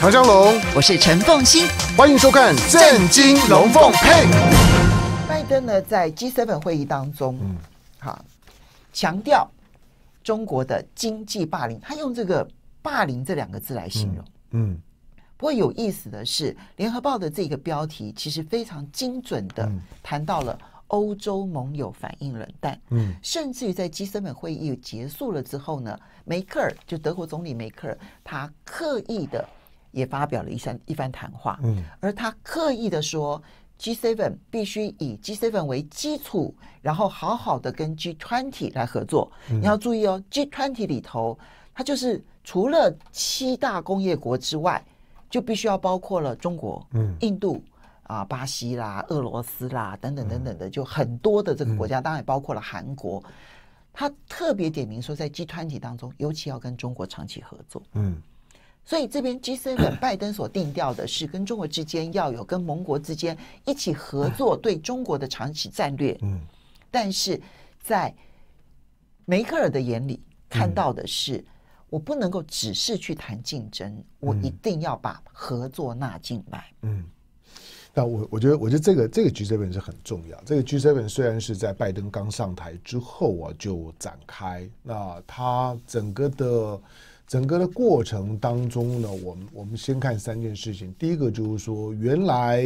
唐湘龙，我是陈凤欣，欢迎收看《震惊龙凤配》。拜登呢，在 G7 会议当中，嗯，好，强调中国的经济霸凌，他用这个“霸凌”这两个字来形容。嗯，不过有意思的是，《联合报》的这个标题其实非常精准的谈到了欧洲盟友反应冷淡。嗯，甚至于在 G7 会议结束了之后呢，梅克尔就德国总理梅克尔，他刻意的。也发表了一番一番谈话，嗯，而他刻意的说，G Seven 必须以 G Seven 为基础，然后好好的跟 G Twenty 来合作。你要注意哦，G Twenty 里头，它就是除了七大工业国之外，就必须要包括了中国、嗯、印度啊、巴西啦、俄罗斯啦等等等等的，就很多的这个国家，当然也包括了韩国。他特别点名说，在 G Twenty 当中，尤其要跟中国长期合作，嗯。所以这边 G seven 拜登所定调的是跟中国之间要有跟盟国之间一起合作对中国的长期战略。嗯，但是在梅克尔的眼里看到的是，我不能够只是去谈竞争，我一定要把合作纳进来。嗯，那我我觉得，我觉得这个这个 G seven 是很重要。这个 G seven 虽然是在拜登刚上台之后啊就展开，那它整个的。整个的过程当中呢，我们我们先看三件事情。第一个就是说，原来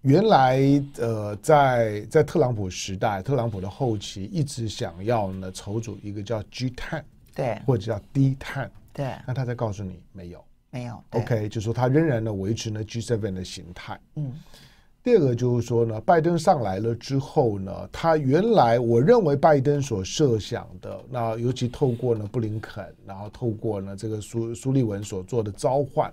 原来呃，在在特朗普时代，特朗普的后期一直想要呢，筹组一个叫 G 碳，对，或者叫低碳，对。那他再告诉你，没有，没有。OK，就说他仍然呢，维持呢 G seven 的形态，嗯。第二个就是说呢，拜登上来了之后呢，他原来我认为拜登所设想的，那尤其透过呢布林肯，然后透过呢这个苏苏利文所做的召唤，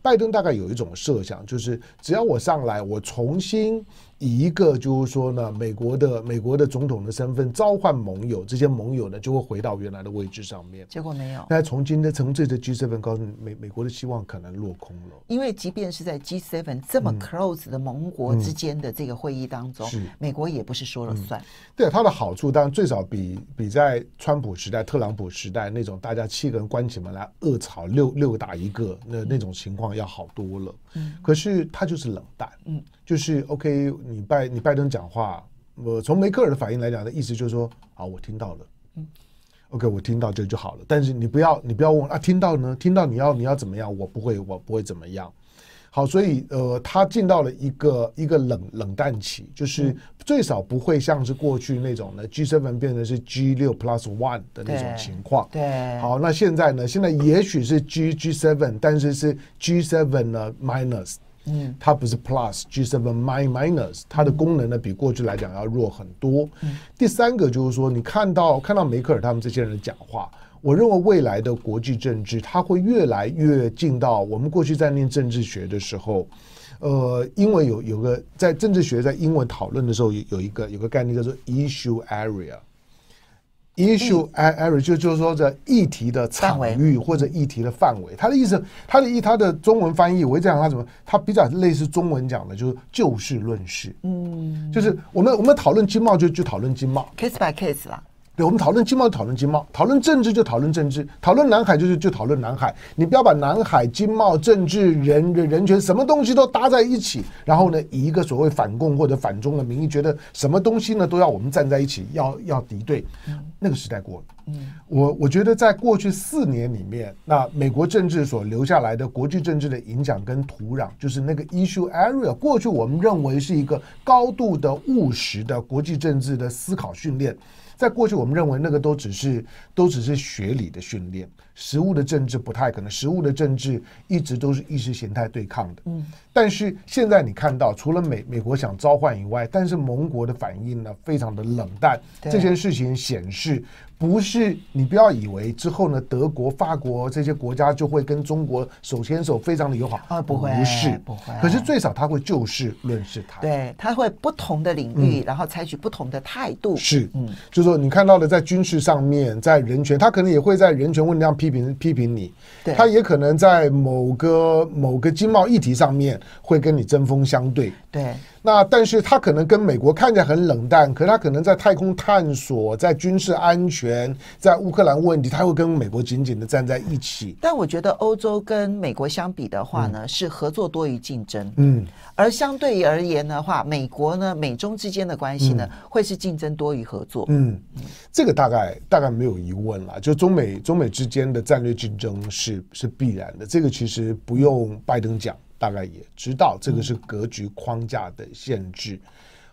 拜登大概有一种设想，就是只要我上来，我重新。以一个就是说呢，美国的美国的总统的身份召唤盟友，这些盟友呢就会回到原来的位置上面。结果没有。那从今天从这次 G seven 告诉美美国的希望可能落空了。因为即便是在 G seven 这么 close 的盟国之间的这个会议当中，美国也不是说了算。对它的好处，当然最少比比在川普时代、特朗普时代那种大家七个人关起门来恶吵六六打一个那那种情况要好多了。可是他就是冷淡，嗯，就是 OK，你拜你拜登讲话，我从梅克尔的反应来讲的意思就是说，好，我听到了，嗯，OK，我听到就就好了，但是你不要你不要问啊，听到呢，听到你要你要怎么样，我不会我不会怎么样。好，所以呃，他进到了一个一个冷冷淡期，就是最少不会像是过去那种呢 G seven 变成是 G 六 plus one 的那种情况。对，好，那现在呢？现在也许是 G G seven，但是是 G seven 呢 minus，嗯，它不是 plus G seven minus，它的功能呢比过去来讲要弱很多。第三个就是说，你看到看到梅克尔他们这些人的讲话。我认为未来的国际政治，它会越来越进到我们过去在念政治学的时候，呃，因为有有个在政治学在英文讨论的时候，有有一个有个概念叫做 issue area，issue area 就就是说这议题的场域或者议题的范围。他的意思，他的意他的中文翻译，我这样他怎么他比较类似中文讲的，就是就事论事。嗯，就是我们我们讨论经贸就就讨论经贸，case by case 啦。对，我们讨论经贸就讨论经贸，讨论政治就讨论政治，讨论南海就是就讨论南海。你不要把南海、经贸、政治、人人人权什么东西都搭在一起，然后呢，以一个所谓反共或者反中的名义，觉得什么东西呢都要我们站在一起，要要敌对。那个时代过了。嗯，我我觉得在过去四年里面，那美国政治所留下来的国际政治的影响跟土壤，就是那个 issue area，过去我们认为是一个高度的务实的国际政治的思考训练。在过去，我们认为那个都只是都只是学理的训练，实物的政治不太可能。实物的政治一直都是意识形态对抗的。嗯，但是现在你看到，除了美美国想召唤以外，但是盟国的反应呢，非常的冷淡。这件事情显示。不是，你不要以为之后呢，德国、法国这些国家就会跟中国手牵手，非常的友好啊，不会，不是不会。可是最少他会就事论事他对他会不同的领域，然后采取不同的态度。是，嗯，就是说你看到了在军事上面，在人权，他可能也会在人权问题上批评批评你，对，他也可能在某个某个经贸议题上面会跟你针锋相对，对。那但是他可能跟美国看起来很冷淡，可是他可能在太空探索、在军事安全、在乌克兰问题，他会跟美国紧紧的站在一起。但我觉得欧洲跟美国相比的话呢，是合作多于竞争。嗯，而相对而言的话，美国呢，美中之间的关系呢，会是竞争多于合作。嗯，这个大概大概没有疑问了，就中美中美之间的战略竞争是是必然的，这个其实不用拜登讲。大概也知道，这个是格局框架的限制。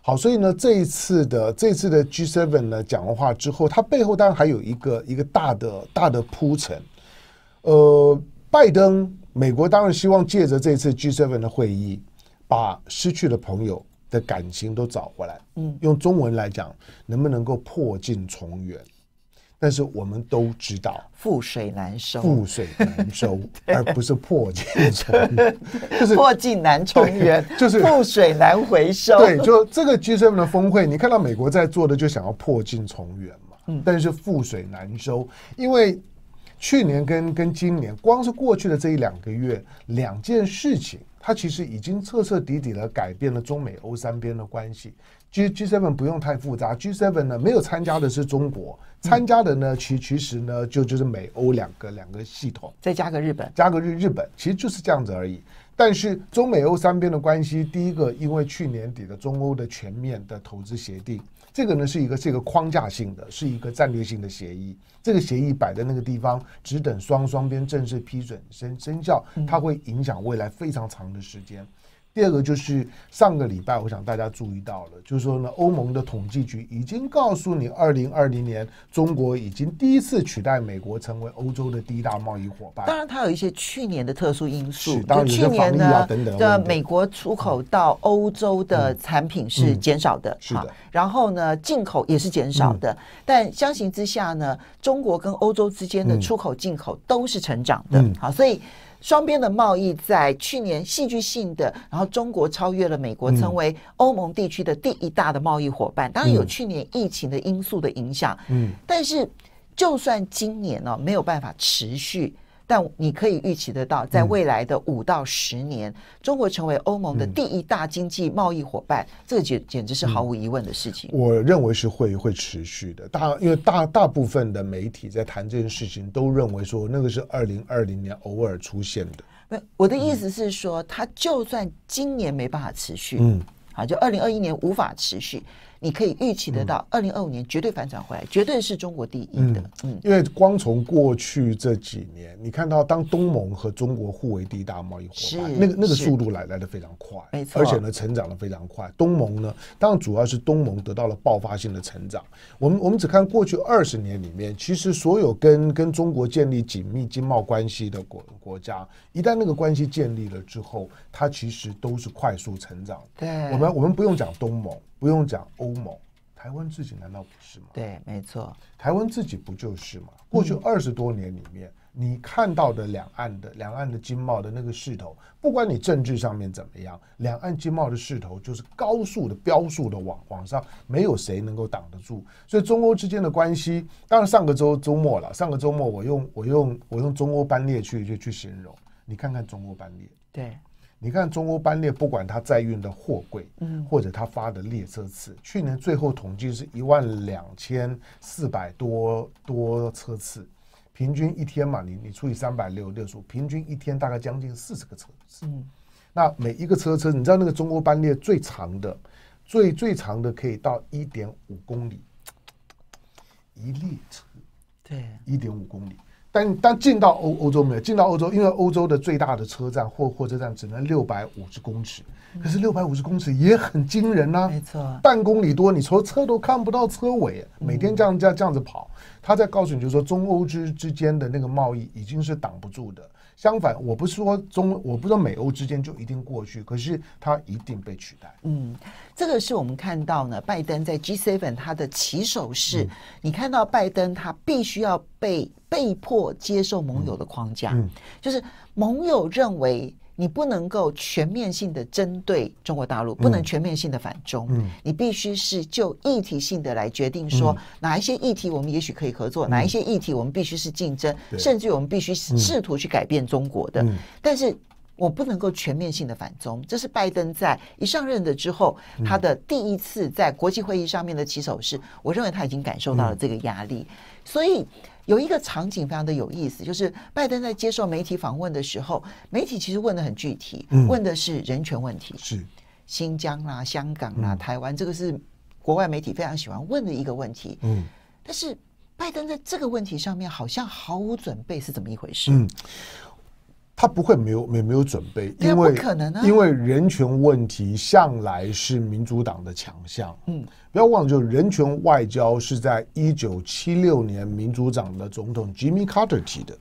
好，所以呢，这一次的这次的 G seven 呢，讲完话之后，它背后当然还有一个一个大的大的铺陈。呃，拜登美国当然希望借着这次 G seven 的会议，把失去的朋友的感情都找回来。嗯，用中文来讲，能不能够破镜重圆？但是我们都知道，覆水难收，覆水难收，而不是破镜，就是破镜难重圆，就是覆水难回收。对，就这个 G 7的峰会，你看到美国在做的，就想要破镜重圆嘛？嗯，但是覆水难收，因为去年跟跟今年，光是过去的这一两个月，两件事情。它其实已经彻彻底底的改变了中美欧三边的关系。G G seven 不用太复杂，G seven 呢没有参加的是中国，参加的呢，其其实呢就就是美欧两个两个系统，再加个日本，加个日日本，其实就是这样子而已。但是中美欧三边的关系，第一个因为去年底的中欧的全面的投资协定。这个呢是一个是一个框架性的，是一个战略性的协议。这个协议摆在那个地方，只等双双边正式批准生生效，它会影响未来非常长的时间。第二个就是上个礼拜，我想大家注意到了，就是说呢，欧盟的统计局已经告诉你，二零二零年中国已经第一次取代美国成为欧洲的第一大贸易伙伴。当然，它有一些去年的特殊因素，去年呢，的美国出口到欧洲的产品是减少的，是的。然后呢，进口也是减少的，但相形之下呢，中国跟欧洲之间的出口进口都是成长的。好，所以。双边的贸易在去年戏剧性的，然后中国超越了美国，成为欧盟地区的第一大的贸易伙伴。当然有去年疫情的因素的影响，嗯，但是就算今年呢，没有办法持续。但你可以预期得到，在未来的五到十年，中国成为欧盟的第一大经济贸易伙伴，这个简简直是毫无疑问的事情。我认为是会会持续的，大因为大大部分的媒体在谈这件事情，都认为说那个是二零二零年偶尔出现的。那我的意思是说，它就算今年没办法持续，嗯，好，就二零二一年无法持续。你可以预期得到，二零二五年绝对反转回来，绝对是中国第一的。嗯，因为光从过去这几年，你看到当东盟和中国互为第一大贸易伙伴，那个那个速度来来的非常快，没错。而且呢，成长的非常快。东盟呢，当然主要是东盟得到了爆发性的成长。我们我们只看过去二十年里面，其实所有跟跟中国建立紧密经贸关系的国国家，一旦那个关系建立了之后，它其实都是快速成长。对，我们我们不用讲东盟。不用讲欧盟，台湾自己难道不是吗？对，没错，台湾自己不就是吗？过去二十多年里面，你看到的两岸的两岸的经贸的那个势头，不管你政治上面怎么样，两岸经贸的势头就是高速的、飙速的，往往上，没有谁能够挡得住。所以中欧之间的关系，当然上个周周末了，上个周末我用我用我用中欧班列去去去形容，你看看中欧班列，对。你看中欧班列，不管它载运的货柜，嗯，或者它发的列车次，去年最后统计是一万两千四百多多车次，平均一天嘛，你你除以三百六十六数，平均一天大概将近四十个车次。嗯，那每一个车车，你知道那个中欧班列最长的，最最长的可以到一点五公里，一列车，对，一点五公里。但但进到欧欧洲没有进到欧洲，因为欧洲的最大的车站或火车站只能六百五十公尺，可是六百五十公尺也很惊人呐。没错，半公里多，你从车都看不到车尾。每天这样这样这样子跑，他在告诉你，就是说中欧之之间的那个贸易已经是挡不住的。相反，我不是说中，我不知道美欧之间就一定过去，可是它一定被取代。嗯，这个是我们看到呢，拜登在 G seven 他的起手式，你看到拜登他必须要被。被迫接受盟友的框架，就是盟友认为你不能够全面性的针对中国大陆，不能全面性的反中，你必须是就议题性的来决定说哪一些议题我们也许可以合作，哪一些议题我们必须是竞争，甚至我们必须试图去改变中国的。但是我不能够全面性的反中，这是拜登在一上任的之后他的第一次在国际会议上面的起手式，我认为他已经感受到了这个压力，所以。有一个场景非常的有意思，就是拜登在接受媒体访问的时候，媒体其实问的很具体，问的是人权问题，是新疆啦、香港啦、台湾，这个是国外媒体非常喜欢问的一个问题。嗯，但是拜登在这个问题上面好像毫无准备，是怎么一回事？嗯。他不会没有没没有准备，因为可能啊，因为人权问题向来是民主党的强项。嗯，不要忘了，就是人权外交是在一九七六年民主党的总统 Jimmy Carter 提的。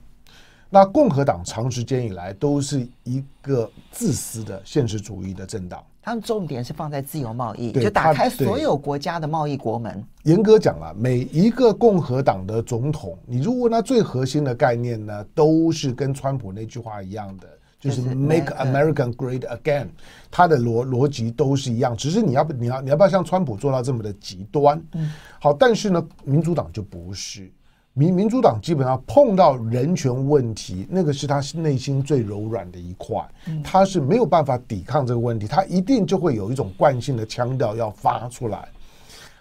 那共和党长时间以来都是一个自私的现实主义的政党。他们重点是放在自由贸易，就打开所有国家的贸易国门。严格讲啊，每一个共和党的总统，你如果那最核心的概念呢，都是跟川普那句话一样的，就是 Make America Great Again，他的逻逻辑都是一样，只是你要你要你要不要像川普做到这么的极端？嗯，好，但是呢，民主党就不是。民民主党基本上碰到人权问题，那个是他内心最柔软的一块，他是没有办法抵抗这个问题，他一定就会有一种惯性的腔调要发出来。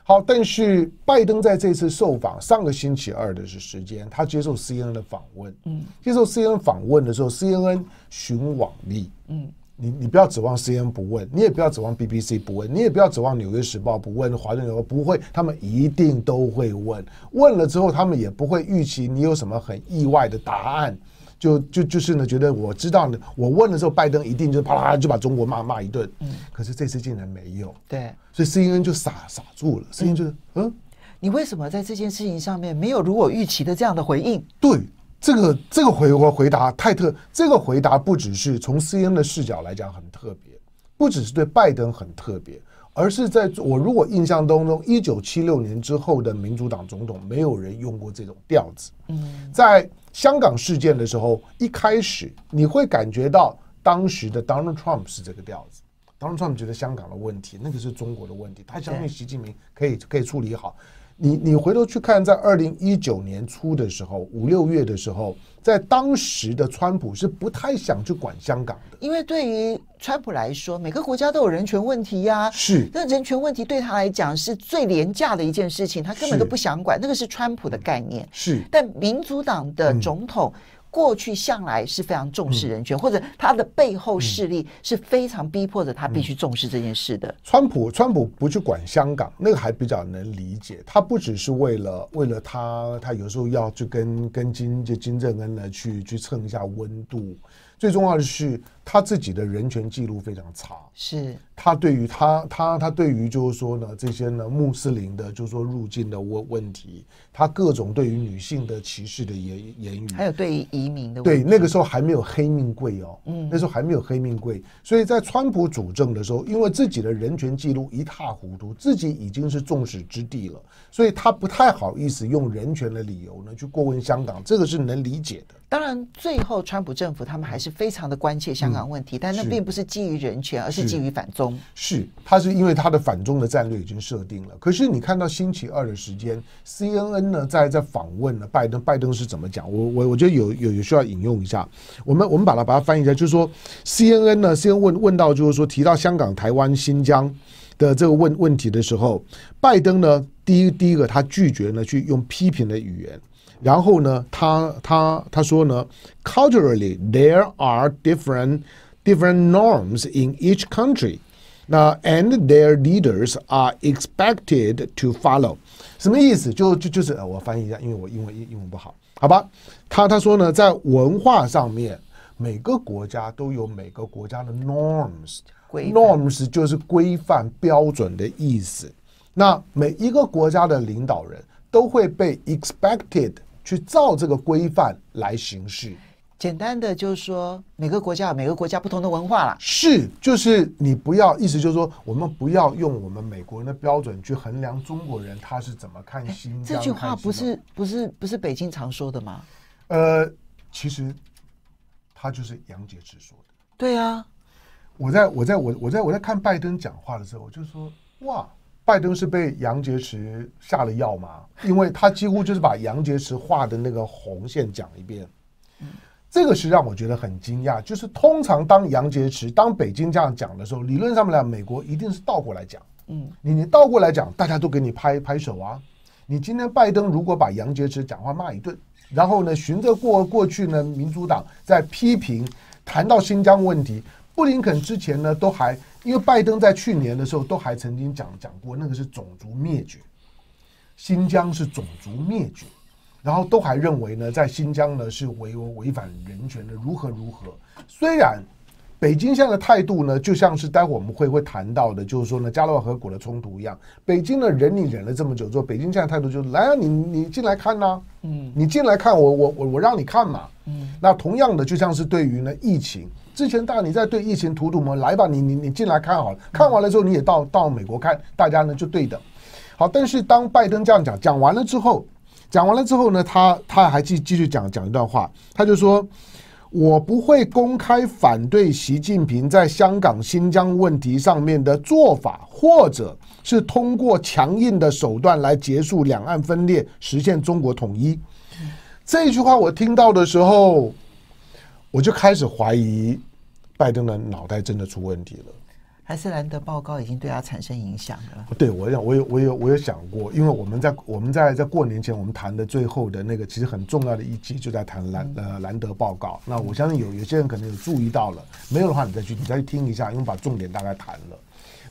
好，但是拜登在这次受访，上个星期二的是时间，他接受 CNN 的访问，嗯，接受 CNN 访问的时候，CNN 询网力，嗯。你你不要指望 c n 不问，你也不要指望 BBC 不问，你也不要指望纽约时报不问，华盛顿不会，他们一定都会问。问了之后，他们也不会预期你有什么很意外的答案。就就就是呢，觉得我知道呢，我问的时候，拜登一定就啪啦就把中国骂骂一顿。嗯。可是这次竟然没有。对。所以 c n 就傻傻住了。c n 就说：“嗯，你为什么在这件事情上面没有如我预期的这样的回应？”对。这个这个回回回答太特，这个回答不只是从 CNN 的视角来讲很特别，不只是对拜登很特别，而是在我如果印象当中，一九七六年之后的民主党总统，没有人用过这种调子。嗯，在香港事件的时候，一开始你会感觉到当时的 Donald Trump 是这个调子，Donald Trump 觉得香港的问题那个是中国的问题，他相信习近平可以可以处理好。你你回头去看，在二零一九年初的时候，五六月的时候，在当时的川普是不太想去管香港的，因为对于川普来说，每个国家都有人权问题呀，是，但人权问题对他来讲是最廉价的一件事情，他根本都不想管，那个是川普的概念，是，但民主党的总统。过去向来是非常重视人权，或者他的背后势力是非常逼迫着他必须重视这件事的。川普，川普不去管香港，那个还比较能理解。他不只是为了为了他，他有时候要去跟跟金就金正恩呢去去蹭一下温度。最重要的是。他自己的人权记录非常差，是他对于他他他对于就是说呢这些呢穆斯林的就是说入境的问问题，他各种对于女性的歧视的言言语，还有对于移民的对那个时候还没有黑命贵哦，嗯，那时候还没有黑命贵，所以在川普主政的时候，因为自己的人权记录一塌糊涂，自己已经是众矢之的了，所以他不太好意思用人权的理由呢去过问香港，这个是能理解的。当然，最后川普政府他们还是非常的关切相。港问题，但那并不是基于人权，而是基于反中。是，他是因为他的反中的战略已经设定了。可是你看到星期二的时间，CNN 呢在在访问呢拜登，拜登是怎么讲？我我我觉得有有有需要引用一下。我们我们把它把它翻译一下，就是说 CNN 呢 c n 问问到就是说提到香港、台湾、新疆的这个问问题的时候，拜登呢第一第一个他拒绝呢去用批评的语言。然后呢，他他他说呢，culturally there are different different norms in each country，那 and their leaders are expected to follow，什么意思？就就就是我翻译一下，因为我英文英英文不好，好吧？他他说呢，在文化上面，每个国家都有每个国家的 norms，norms 就是规范标准的意思。那每一个国家的领导人。都会被 expected 去照这个规范来行事。简单的就是说，每个国家，有每个国家不同的文化啦。是，就是你不要，意思就是说，我们不要用我们美国人的标准去衡量中国人他是怎么看新疆。这句话不是不是不是北京常说的吗？呃，其实他就是杨洁篪说的。对啊，我在我在我我在我在看拜登讲话的时候，我就说，哇。拜登是被杨洁篪下了药吗？因为他几乎就是把杨洁篪画的那个红线讲一遍，这个是让我觉得很惊讶。就是通常当杨洁篪当北京这样讲的时候，理论上面来讲，美国一定是倒过来讲。嗯，你你倒过来讲，大家都给你拍拍手啊。你今天拜登如果把杨洁篪讲话骂一顿，然后呢，循着过过去呢，民主党在批评谈到新疆问题，布林肯之前呢都还。因为拜登在去年的时候都还曾经讲讲过，那个是种族灭绝，新疆是种族灭绝，然后都还认为呢，在新疆呢是违违反人权的，如何如何。虽然北京现在的态度呢，就像是待会我们会会谈到的，就是说呢，加勒万河谷的冲突一样，北京呢忍你忍了这么久之后，北京现在态度就是来啊，你你进来看呐，嗯，你进来看我我我我让你看嘛，嗯，那同样的就像是对于呢疫情。之前大，你在对疫情吐吐沫，来吧，你你你进来看好了，看完了之后你也到到美国看，大家呢就对等。好，但是当拜登这样讲讲完了之后，讲完了之后呢，他他还继继续讲讲一段话，他就说：“我不会公开反对习近平在香港、新疆问题上面的做法，或者是通过强硬的手段来结束两岸分裂，实现中国统一。”这句话我听到的时候。我就开始怀疑拜登的脑袋真的出问题了。还是兰德报告已经对他产生影响了？对，我有，我有，我有，我有想过。因为我们在我们在在过年前，我们谈的最后的那个其实很重要的一集，就在谈兰呃兰德报告。那我相信有有些人可能有注意到了，没有的话你再去你再去听一下，因为把重点大概谈了。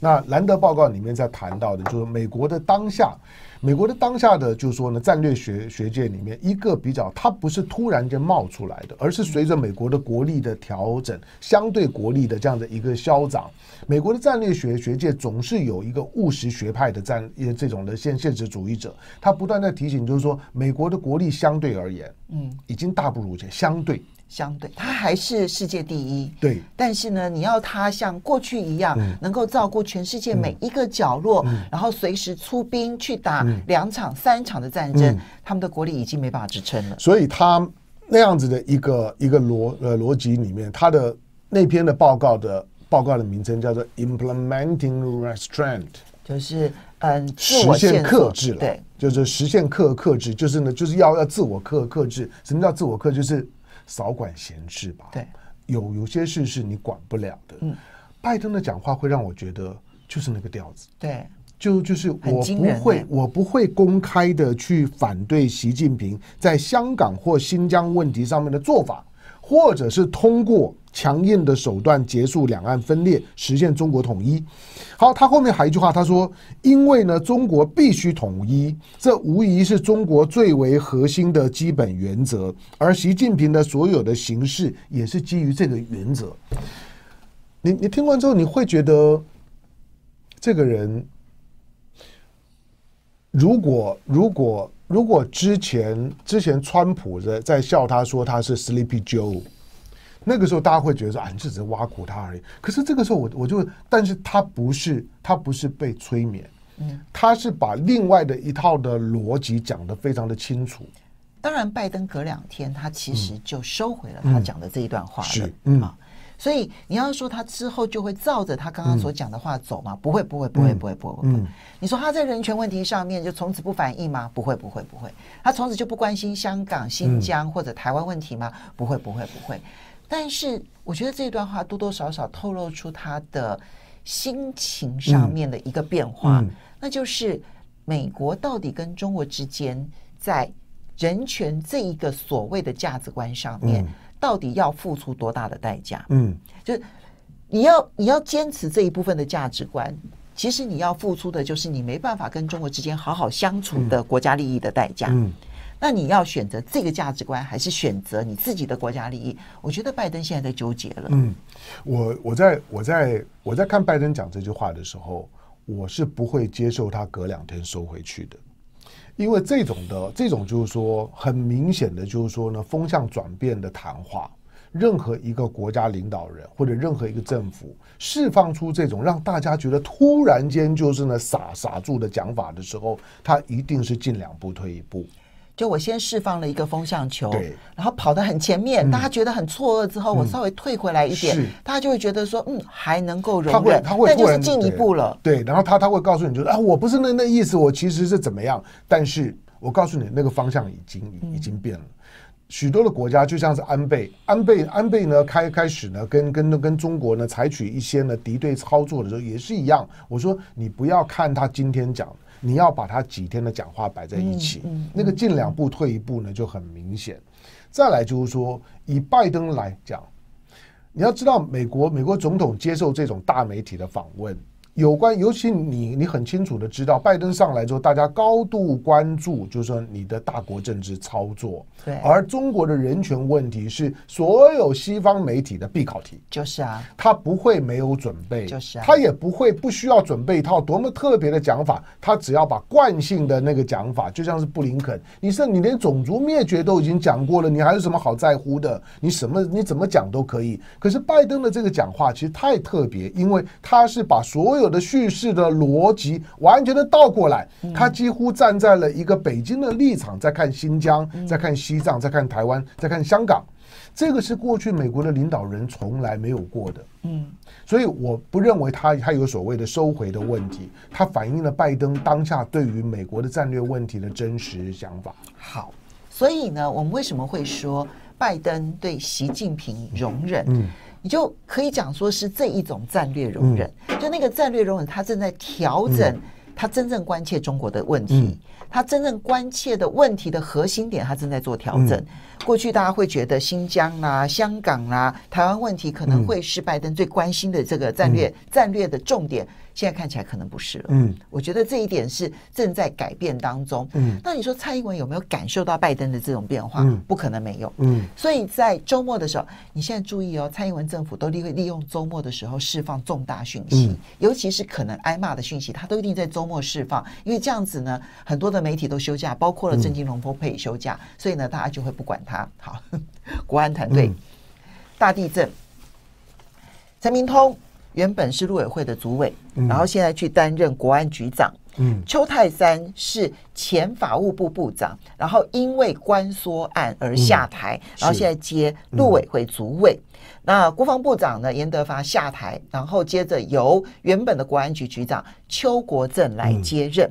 那兰德报告里面在谈到的就是美国的当下。美国的当下的就是说呢，战略学学界里面一个比较，它不是突然间冒出来的，而是随着美国的国力的调整，相对国力的这样的一个消长，美国的战略学学界总是有一个务实学派的战，这种的现现实主义者，他不断在提醒，就是说美国的国力相对而言，嗯，已经大不如前，相对。相对，他还是世界第一。对，但是呢，你要他像过去一样，能够照顾全世界每一个角落，然后随时出兵去打两场、三场的战争，他们的国力已经没办法支撑了。所以，他那样子的一个一个逻呃逻辑里面，他的那篇的报告的报告的名称叫做 “Implementing Restraint”，就是嗯，实现克制了。对，就是实现克克制，就是呢，就是要要自我克克制。什么叫自我克？就是。少管闲事吧。对，有有些事是你管不了的。嗯，拜登的讲话会让我觉得就是那个调子。对，就就是我不会，我不会公开的去反对习近平在香港或新疆问题上面的做法。或者是通过强硬的手段结束两岸分裂，实现中国统一。好，他后面还一句话，他说：“因为呢，中国必须统一，这无疑是中国最为核心的基本原则。而习近平的所有的形式也是基于这个原则。”你你听完之后，你会觉得这个人，如果如果。如果之前之前川普在在笑他说他是 Sleepy Joe，那个时候大家会觉得说啊，这只是挖苦他而已。可是这个时候我我就，但是他不是他不是被催眠，嗯，他是把另外的一套的逻辑讲得非常的清楚。当然，拜登隔两天他其实就收回了他讲的这一段话了，嗯所以你要说他之后就会照着他刚刚所讲的话走吗？不会，不会，不会，不会，不会。你说他在人权问题上面就从此不反应吗？不会，不会，不会。他从此就不关心香港、新疆或者台湾问题吗？不会，不会，不会。但是我觉得这段话多多少少透露出他的心情上面的一个变化，那就是美国到底跟中国之间在人权这一个所谓的价值观上面。到底要付出多大的代价？嗯，就是你要你要坚持这一部分的价值观，其实你要付出的就是你没办法跟中国之间好好相处的国家利益的代价。嗯，那你要选择这个价值观，还是选择你自己的国家利益？我觉得拜登现在在纠结了。嗯，我我在我在我在看拜登讲这句话的时候，我是不会接受他隔两天收回去的。因为这种的，这种就是说，很明显的就是说呢，风向转变的谈话，任何一个国家领导人或者任何一个政府释放出这种让大家觉得突然间就是呢傻傻住的讲法的时候，他一定是进两步退一步。就我先释放了一个风向球，然后跑得很前面，大家觉得很错愕之后，我稍微退回来一点，大家就会觉得说，嗯，还能够容忍，他会，他会突然进一步了。对，然后他他会告诉你，就是啊，我不是那那意思，我其实是怎么样，但是我告诉你，那个方向已经已经变了许多的国家，就像是安倍，安倍，安倍呢开开始呢跟跟跟中国呢采取一些呢敌对操作的时候也是一样。我说你不要看他今天讲。你要把他几天的讲话摆在一起，那个进两步退一步呢就很明显。再来就是说，以拜登来讲，你要知道美国美国总统接受这种大媒体的访问。有关，尤其你，你很清楚的知道，拜登上来之后，大家高度关注，就是说你的大国政治操作。对。而中国的人权问题是所有西方媒体的必考题。就是啊。他不会没有准备。就是啊。他也不会不需要准备一套多么特别的讲法，他只要把惯性的那个讲法，就像是布林肯，你甚你连种族灭绝都已经讲过了，你还有什么好在乎的？你什么你怎么讲都可以。可是拜登的这个讲话其实太特别，因为他是把所有。有的叙事的逻辑完全的倒过来，他几乎站在了一个北京的立场，在看新疆，在看西藏，在看台湾，在看香港，这个是过去美国的领导人从来没有过的。嗯，所以我不认为他他有所谓的收回的问题，他反映了拜登当下对于美国的战略问题的真实想法。好，所以呢，我们为什么会说拜登对习近平容忍？你就可以讲说是这一种战略容忍，就那个战略容忍，他正在调整，他真正关切中国的问题，他真正关切的问题的核心点，他正在做调整。过去大家会觉得新疆啦、香港啦、台湾问题可能会是拜登最关心的这个战略战略的重点。现在看起来可能不是了。嗯，我觉得这一点是正在改变当中。嗯，那你说蔡英文有没有感受到拜登的这种变化？嗯，不可能没有。嗯，所以在周末的时候，你现在注意哦，蔡英文政府都利利用周末的时候释放重大讯息，尤其是可能挨骂的讯息，他都一定在周末释放，因为这样子呢，很多的媒体都休假，包括了郑金、龙波佩休假，所以呢，大家就会不管他。好，国安团队大地震，陈明通。原本是陆委会的主委，然后现在去担任国安局长。邱泰山是前法务部部长，然后因为关缩案而下台，然后现在接陆委会主委。那国防部长呢？严德发下台，然后接着由原本的国安局局长邱国正来接任。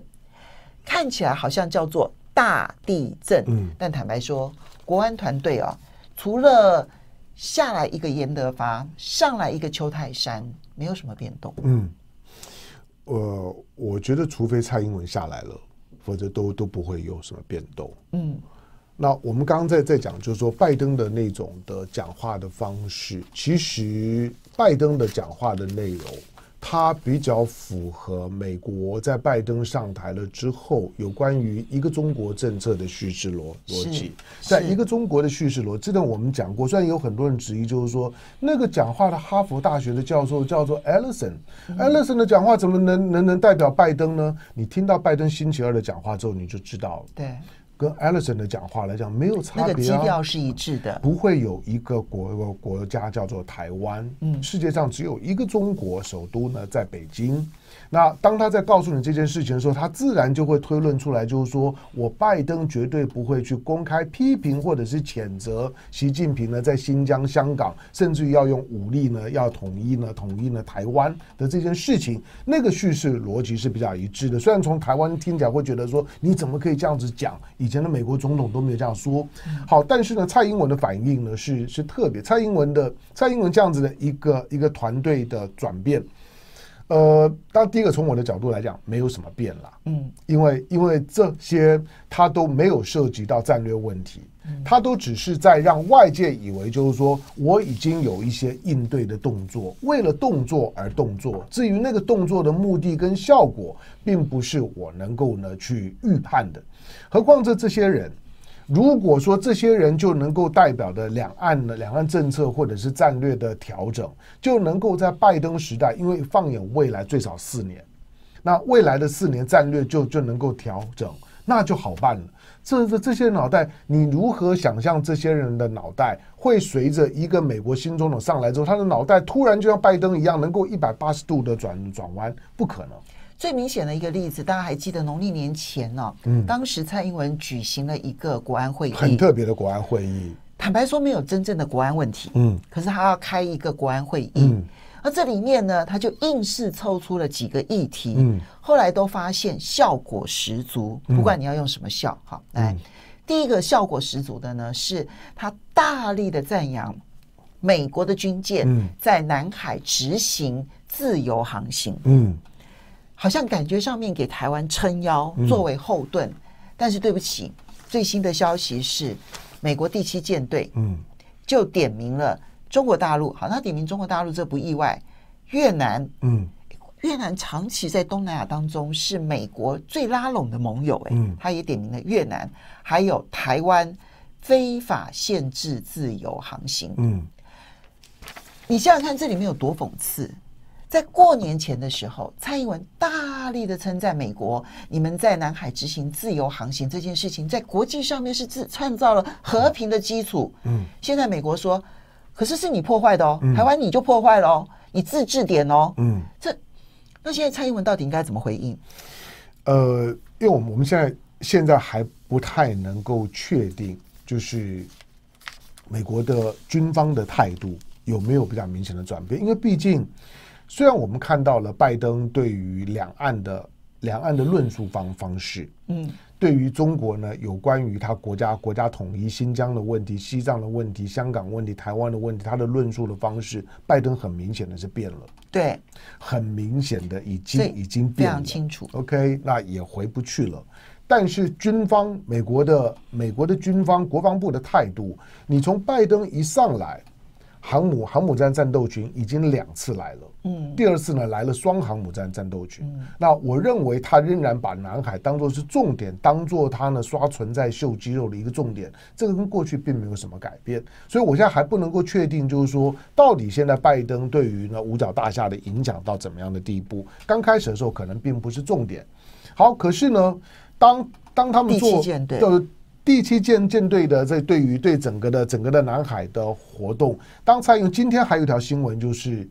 看起来好像叫做大地震，但坦白说，国安团队哦，除了。下来一个严德发，上来一个邱泰山，没有什么变动。嗯，呃，我觉得除非蔡英文下来了，否则都都不会有什么变动。嗯，那我们刚刚在在讲，就是说拜登的那种的讲话的方式，其实拜登的讲话的内容。它比较符合美国在拜登上台了之后有关于一个中国政策的叙事逻逻辑，在一个中国的叙事逻辑，这我们讲过，虽然有很多人质疑，就是说那个讲话的哈佛大学的教授叫做艾略特，艾略特的讲话怎么能能能代表拜登呢？你听到拜登星期二的讲话之后，你就知道。了。对。跟 Ellison 的讲话来讲，没有差别啊。那个基调是一致的，不会有一个国国家叫做台湾。嗯，世界上只有一个中国，首都呢在北京。那当他在告诉你这件事情的时候，他自然就会推论出来，就是说我拜登绝对不会去公开批评或者是谴责习近平呢，在新疆、香港，甚至于要用武力呢，要统一呢，统一呢台湾的这件事情，那个叙事逻辑是比较一致的。虽然从台湾听起来会觉得说，你怎么可以这样子讲？以前的美国总统都没有这样说。好，但是呢，蔡英文的反应呢，是是特别，蔡英文的蔡英文这样子的一个一个团队的转变。呃，当第一个从我的角度来讲，没有什么变了，嗯，因为因为这些它都没有涉及到战略问题，它都只是在让外界以为就是说我已经有一些应对的动作，为了动作而动作。至于那个动作的目的跟效果，并不是我能够呢去预判的，何况这这些人。如果说这些人就能够代表的两岸的两岸政策或者是战略的调整，就能够在拜登时代，因为放眼未来最少四年，那未来的四年战略就就能够调整，那就好办了。这这些脑袋，你如何想象这些人的脑袋会随着一个美国新总统上来之后，他的脑袋突然就像拜登一样能够一百八十度的转转弯？不可能。最明显的一个例子，大家还记得农历年前呢？嗯，当时蔡英文举行了一个国安会议，很特别的国安会议。坦白说，没有真正的国安问题。嗯，可是他要开一个国安会议，而这里面呢，他就硬是凑出了几个议题。嗯，后来都发现效果十足。不管你要用什么效，哈，来第一个效果十足的呢，是他大力的赞扬美国的军舰在南海执行自由航行。嗯。好像感觉上面给台湾撑腰作为后盾，但是对不起，最新的消息是美国第七舰队，嗯，就点名了中国大陆。好，那点名中国大陆这不意外。越南，嗯，越南长期在东南亚当中是美国最拉拢的盟友，哎，嗯，他也点名了越南，还有台湾非法限制自由航行，嗯，你想想看这里面有多讽刺。在过年前的时候，蔡英文大力的称赞美国，你们在南海执行自由航行这件事情，在国际上面是自创造了和平的基础。嗯，现在美国说，可是是你破坏的哦，台湾你就破坏了哦，你自治点哦。嗯，这那现在蔡英文到底应该怎么回应？呃，因为我们我们现在现在还不太能够确定，就是美国的军方的态度有没有比较明显的转变，因为毕竟。虽然我们看到了拜登对于两岸的两岸的论述方方式，嗯，对于中国呢，有关于他国家国家统一、新疆的问题、西藏的问题、香港问题、台湾的问题，他的论述的方式，拜登很明显的是变了，对，很明显的已经已经非常清楚。OK，那也回不去了。但是军方美国的美国的军方国防部的态度，你从拜登一上来。航母航母战战斗群已经两次来了，嗯，第二次呢来了双航母战战斗群。那我认为他仍然把南海当做是重点，当做他呢刷存在秀肌肉的一个重点。这个跟过去并没有什么改变。所以，我现在还不能够确定，就是说到底现在拜登对于呢五角大厦的影响到怎么样的地步？刚开始的时候可能并不是重点。好，可是呢，当当他们做是。第七舰舰队的这对于对整个的整个的南海的活动，刚才用今天还有一条新闻就是。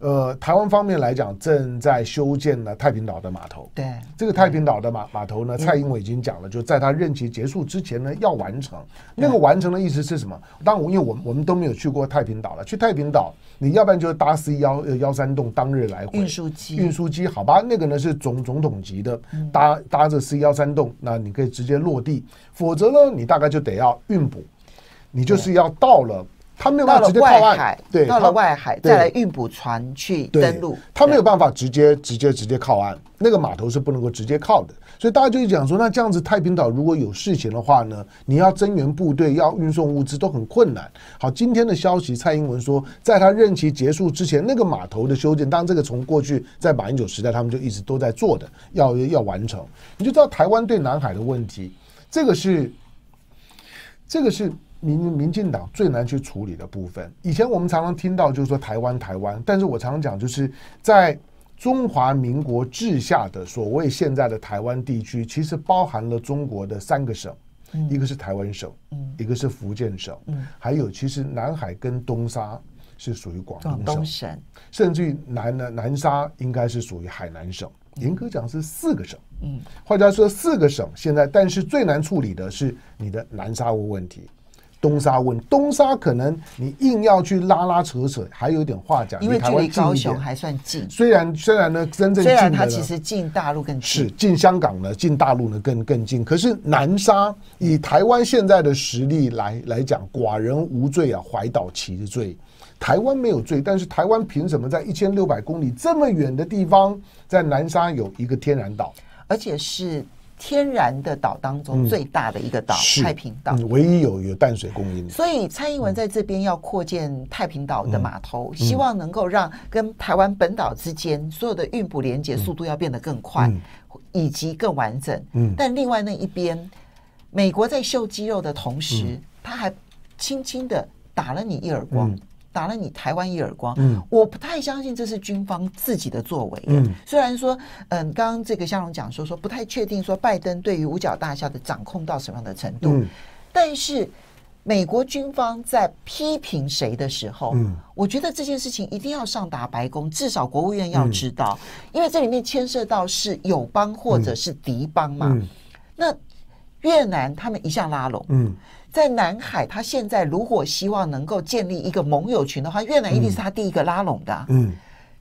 呃，台湾方面来讲，正在修建呢太平岛的码头。对，这个太平岛的码码头呢，蔡英文已经讲了，就在他任期结束之前呢，要完成。那个完成的意思是什么？当然，因为我我们都没有去过太平岛了。去太平岛，你要不然就是搭 C 幺幺三栋当日来回运输机，运输机好吧？那个呢是总总统级的，搭搭着 C 幺三栋，那你可以直接落地。否则呢，你大概就得要运补，你就是要到了。他没有办法直接靠岸，对，到了外海再来运补船去登陆。他没有办法直接直接直接靠岸，那个码头是不能够直接靠的。所以大家就讲说，那这样子，太平岛如果有事情的话呢，你要增援部队，要运送物资都很困难。好，今天的消息，蔡英文说，在他任期结束之前，那个码头的修建，当然这个从过去在马英九时代，他们就一直都在做的，要要完成。你就知道台湾对南海的问题，这个是，这个是。民民进党最难去处理的部分，以前我们常常听到就是说台湾台湾，但是我常常讲就是在中华民国治下的所谓现在的台湾地区，其实包含了中国的三个省，一个是台湾省，一个是福建省，还有其实南海跟东沙是属于广东省，甚至于南南南沙应该是属于海南省，严格讲是四个省，嗯，换句话说四个省现在，但是最难处理的是你的南沙问题。东沙问东沙，可能你硬要去拉拉扯扯，还有点话讲，因为距离高雄还算近。虽然虽然呢，真正虽然它其实近大陆更是近香港呢，近大陆呢更更近。可是南沙以台湾现在的实力来来讲，寡人无罪啊，怀岛其罪？台湾没有罪，但是台湾凭什么在一千六百公里这么远的地方，在南沙有一个天然岛，而且是。天然的岛当中最大的一个岛——太平岛，唯一有有淡水供应所以，蔡英文在这边要扩建太平岛的码头，希望能够让跟台湾本岛之间所有的运补连接速度要变得更快，以及更完整。嗯。但另外那一边，美国在秀肌肉的同时，他还轻轻的打了你一耳光。打了你台湾一耳光，我不太相信这是军方自己的作为。虽然说，嗯，刚刚这个向荣讲说说不太确定说拜登对于五角大厦的掌控到什么样的程度，但是美国军方在批评谁的时候，我觉得这件事情一定要上达白宫，至少国务院要知道，因为这里面牵涉到是友邦或者是敌邦嘛。那越南他们一向拉拢，嗯。在南海，他现在如果希望能够建立一个盟友群的话，越南一定是他第一个拉拢的。嗯，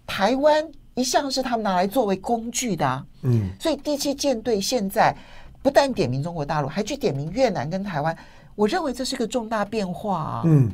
台湾一向是他们拿来作为工具的。嗯，所以第七舰队现在不但点名中国大陆，还去点名越南跟台湾，我认为这是个重大变化。嗯。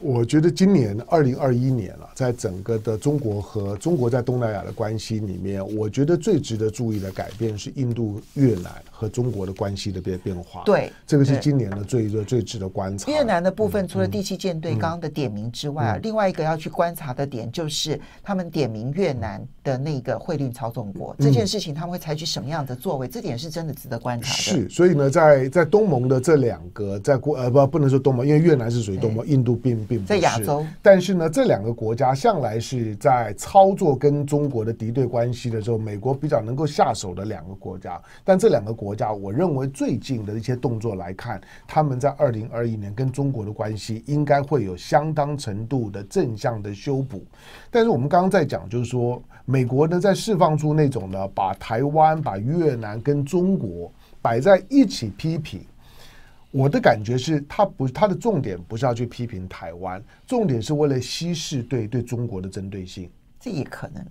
我觉得今年二零二一年了，在整个的中国和中国在东南亚的关系里面，我觉得最值得注意的改变是印度越南和中国的关系的变变化。对，这个是今年的最一个最值得观察。越南的部分，除了第七舰队刚刚的点名之外，另外一个要去观察的点就是他们点名越南的那个汇率操纵国这件事情，他们会采取什么样的作为？这点是真的值得观察的。是，所以呢，在在东盟的这两个，在国呃不不能说东盟，因为越南是属于东盟，印度并并。在亚洲，但是呢，这两个国家向来是在操作跟中国的敌对关系的时候，美国比较能够下手的两个国家。但这两个国家，我认为最近的一些动作来看，他们在二零二一年跟中国的关系应该会有相当程度的正向的修补。但是我们刚刚在讲，就是说美国呢在释放出那种呢，把台湾、把越南跟中国摆在一起批评。我的感觉是，他不，他的重点不是要去批评台湾，重点是为了稀释对对中国的针对性。这也可能，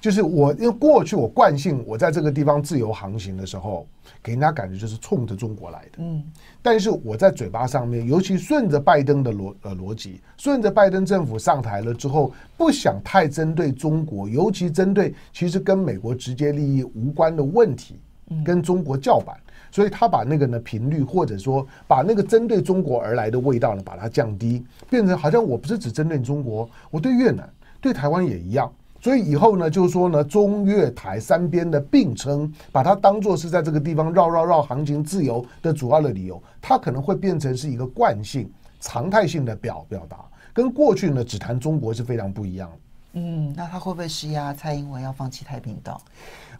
就是我因为过去我惯性，我在这个地方自由航行的时候，给人家感觉就是冲着中国来的。嗯，但是我在嘴巴上面，尤其顺着拜登的逻逻辑，顺着拜登政府上台了之后，不想太针对中国，尤其针对其实跟美国直接利益无关的问题。跟中国叫板，所以他把那个呢频率，或者说把那个针对中国而来的味道呢，把它降低，变成好像我不是只针对中国，我对越南、对台湾也一样。所以以后呢，就是说呢，中越台三边的并称，把它当做是在这个地方绕绕绕行情自由的主要的理由，它可能会变成是一个惯性、常态性的表表达，跟过去呢只谈中国是非常不一样的。嗯，那他会不会施压蔡英文要放弃太平岛？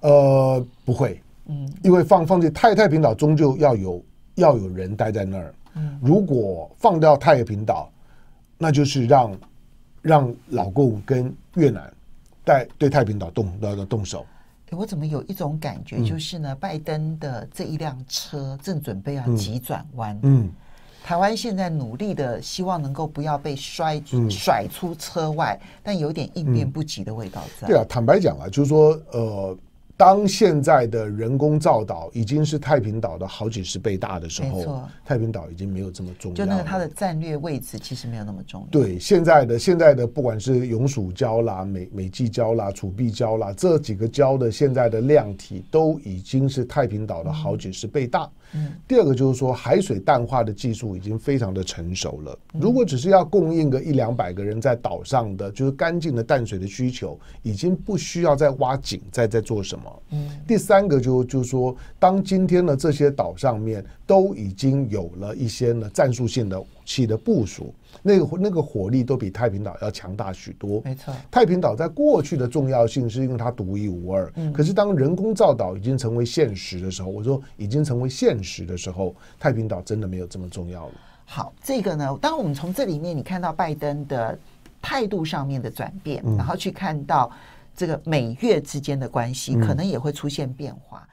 呃，不会。嗯，因为放放在太太平岛，终究要有要有人待在那儿。嗯，如果放掉太平岛，那就是让让老共跟越南在对太平岛动动动手。我怎么有一种感觉，就是呢，拜登的这一辆车正准备要急转弯。嗯，台湾现在努力的希望能够不要被摔甩出车外，但有点应变不及的味道在。对啊，坦白讲啊，就是说呃。当现在的人工造岛已经是太平岛的好几十倍大的时候，太平岛已经没有这么重要。就那个它的战略位置其实没有那么重要。对现在的现在的不管是永暑礁啦、美美济礁啦、楚碧礁啦这几个礁的现在的量体都已经是太平岛的好几十倍大。嗯。第二个就是说海水淡化的技术已经非常的成熟了。如果只是要供应个一两百个人在岛上的就是干净的淡水的需求，已经不需要再挖井再再做什么。嗯，第三个就就是说，当今天的这些岛上面都已经有了一些呢战术性的武器的部署，那个那个火力都比太平岛要强大许多。没错，太平岛在过去的重要性是因为它独一无二。嗯，可是当人工造岛已经成为现实的时候，我说已经成为现实的时候，太平岛真的没有这么重要了。好，这个呢，当我们从这里面你看到拜登的态度上面的转变，然后去看到。这个美月之间的关系可能也会出现变化。